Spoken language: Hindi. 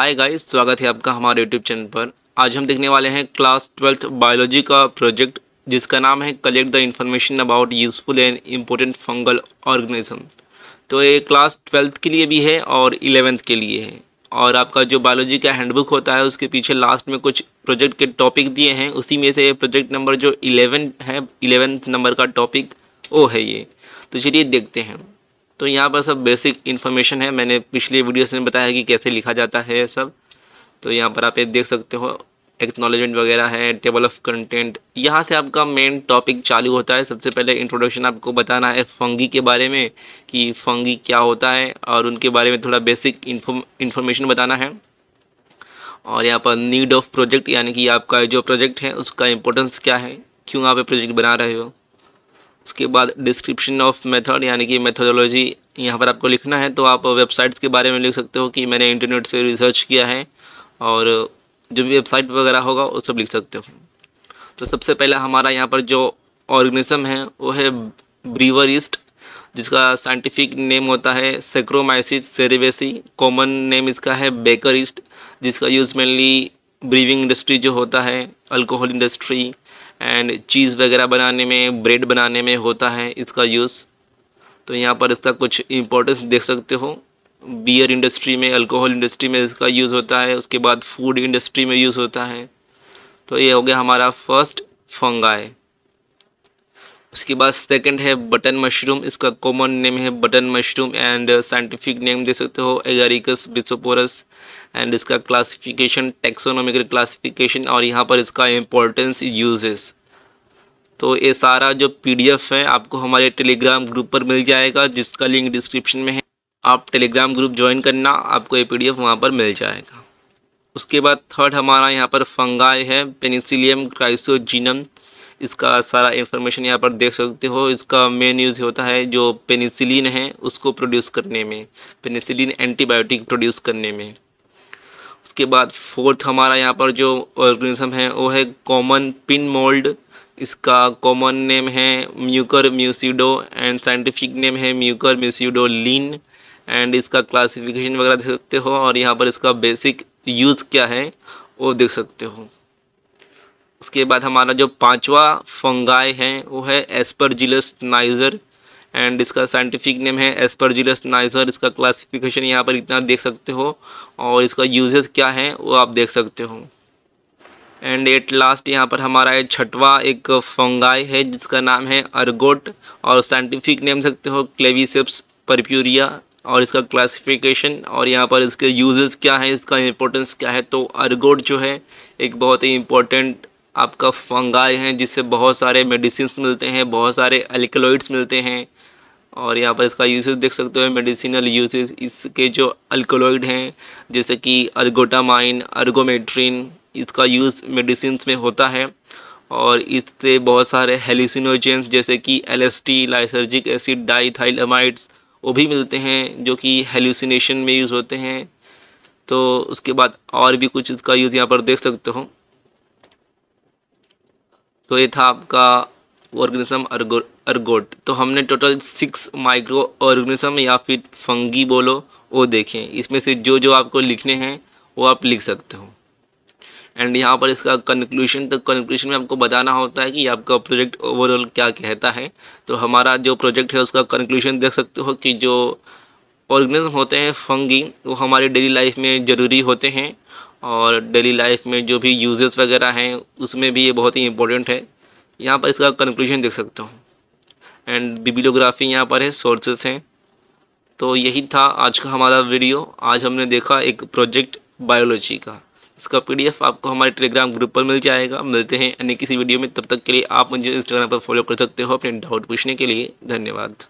हाय गाइस स्वागत है आपका हमारे यूट्यूब चैनल पर आज हम देखने वाले हैं क्लास ट्वेल्थ बायोलॉजी का प्रोजेक्ट जिसका नाम है collect the information about useful and important fungal organism तो ये क्लास ट्वेल्थ के लिए भी है और इलेवेंथ के लिए है और आपका जो बायोलॉजी का हैंडबुक होता है उसके पीछे लास्ट में कुछ प्रोजेक्ट के टॉपिक दिए हैं उसी में से प्रोजेक्ट नंबर जो इलेवन है इलेवेंथ नंबर का टॉपिक वो है ये तो चलिए देखते हैं तो यहाँ पर सब बेसिक इन्फॉर्मेशन है मैंने पिछले वीडियोस में बताया कि कैसे लिखा जाता है सब तो यहाँ पर आप ये देख सकते हो एक्नॉलेजमेंट वगैरह है टेबल ऑफ कंटेंट यहाँ से आपका मेन टॉपिक चालू होता है सबसे पहले इंट्रोडक्शन आपको बताना है फंगी के बारे में कि फंगी क्या होता है और उनके बारे में थोड़ा बेसिक इन्फॉर्मेशन बताना है और यहाँ पर नीड ऑफ प्रोजेक्ट यानी कि आपका जो प्रोजेक्ट है उसका इंपॉर्टेंस क्या है क्यों आप प्रोजेक्ट बना रहे हो उसके बाद डिस्क्रिप्शन ऑफ मेथड यानी कि मेथोडोलॉजी यहाँ पर आपको लिखना है तो आप वेबसाइट्स के बारे में लिख सकते हो कि मैंने इंटरनेट से रिसर्च किया है और जो भी वेबसाइट वगैरह होगा वो सब लिख सकते हो तो सबसे पहला हमारा यहाँ पर जो ऑर्गेनिज़म है वो है ब्रीवरिस्ट जिसका साइंटिफिक नेम होता है सेक्रोमाइसिस सेरिवेसी कॉमन नेम इसका है बेकरिस्ट जिसका यूज़ मेनली ब्रीविंग इंडस्ट्री जो होता है अल्कोहल इंडस्ट्री एंड चीज़ वगैरह बनाने में ब्रेड बनाने में होता है इसका यूज़ तो यहाँ पर इसका कुछ इम्पोर्टेंस देख सकते हो बियर इंडस्ट्री में अल्कोहल इंडस्ट्री में इसका यूज़ होता है उसके बाद फूड इंडस्ट्री में यूज़ होता है तो ये हो गया हमारा फर्स्ट फंगाई उसके बाद सेकंड है बटन मशरूम इसका कॉमन नेम है button mushroom and scientific name दे सकते हो एगारिकस बिसोपोरस एंड इसका क्लासिफिकेशन टेक्सोनोमिकल क्लासिफिकेशन और यहाँ पर इसका इम्पोर्टेंस यूजेस तो ये सारा जो पीडीएफ है आपको हमारे टेलीग्राम ग्रुप पर मिल जाएगा जिसका लिंक डिस्क्रिप्शन में है आप टेलीग्राम ग्रुप ज्वाइन करना आपको ये पीडीएफ वहाँ पर मिल जाएगा उसके बाद थर्ड हमारा यहाँ पर फंगाई है पेनिसिलियम क्राइसोजिनम इसका सारा इन्फॉर्मेशन यहाँ पर देख सकते हो इसका मेन यूज़ होता है जो पेनिसिलिन है उसको प्रोड्यूस करने में पेनिसिलिन एंटीबायोटिक प्रोड्यूस करने में उसके बाद फोर्थ हमारा यहाँ पर जो ऑर्गेनिज्म है वो है कॉमन पिन मोल्ड इसका कॉमन नेम है mucor mucedo and scientific name है म्यूकर म्यूसीडो लीन एंड इसका क्लासिफिकेशन वगैरह देख सकते हो और यहाँ पर इसका बेसिक यूज़ क्या है वो देख सकते हो उसके बाद हमारा जो पांचवा फंगाई है वो है एस्परजिलस नाइजर एंड इसका साइंटिफिक नेम है एस्परजिलस नाइजर इसका क्लासिफिकेशन यहाँ पर इतना देख सकते हो और इसका यूजेस क्या है वो आप देख सकते हो एंड एट लास्ट यहाँ पर हमारा है छठवा एक फंगाई है जिसका नाम है अर्गोट और साइंटिफिक नेम सकते हो क्लेविसेप्स परप्यूरिया और इसका क्लासिफिकेशन और यहाँ पर इसके यूजेस क्या है इसका इम्पोर्टेंस क्या है तो अर्गोट जो है एक बहुत ही इम्पोर्टेंट आपका फंगाई हैं जिससे बहुत सारे मेडिसिन मिलते हैं बहुत सारे अल्कलॉइड्स मिलते हैं और यहाँ पर इसका यूसेज देख सकते हो मेडिसिनल यूसेज इसके जो अल्कोलॉइड हैं जैसे कि अर्गोटामाइन अर्गोमेट्रिन इसका यूज़ मेडिसिन में होता है और इससे बहुत सारे हेलिसिनोजेंस जैसे कि टी लाइसर्जिक एसिड डाइथाइलमाइड्स वो भी मिलते हैं जो कि हेलुसिनेशन में यूज़ होते हैं तो उसके बाद और भी कुछ इसका यूज़ यहाँ पर देख सकते हो तो ये था आपका ऑर्गेनिज्म अर्गो अर्गोट तो हमने टोटल सिक्स माइक्रो ऑर्गेनिज्म या फिर फंगी बोलो वो देखें इसमें से जो जो आपको लिखने हैं वो आप लिख सकते हो एंड यहाँ पर इसका कंक्लूशन तो कंक्लूशन में आपको बताना होता है कि आपका प्रोजेक्ट ओवरऑल क्या कहता है तो हमारा जो प्रोजेक्ट है उसका कंक्लूशन देख सकते हो कि जो ऑर्गेनिज्म होते हैं फंगी वो हमारे डेली लाइफ में ज़रूरी होते हैं और डेली लाइफ में जो भी यूजेस वगैरह हैं उसमें भी ये बहुत ही इंपॉर्टेंट है यहाँ पर इसका कंक्लूजन देख सकते हो एंड बिबिलोग्राफी यहाँ पर है सोर्सेस हैं तो यही था आज का हमारा वीडियो आज हमने देखा एक प्रोजेक्ट बायोलॉजी का इसका पीडीएफ आपको हमारे टेलीग्राम ग्रुप पर मिल जाएगा मिलते हैं अन्य किसी वीडियो में तब तक के लिए आप मुझे इंस्टाग्राम पर फॉलो कर सकते हो अपने डाउट पूछने के लिए धन्यवाद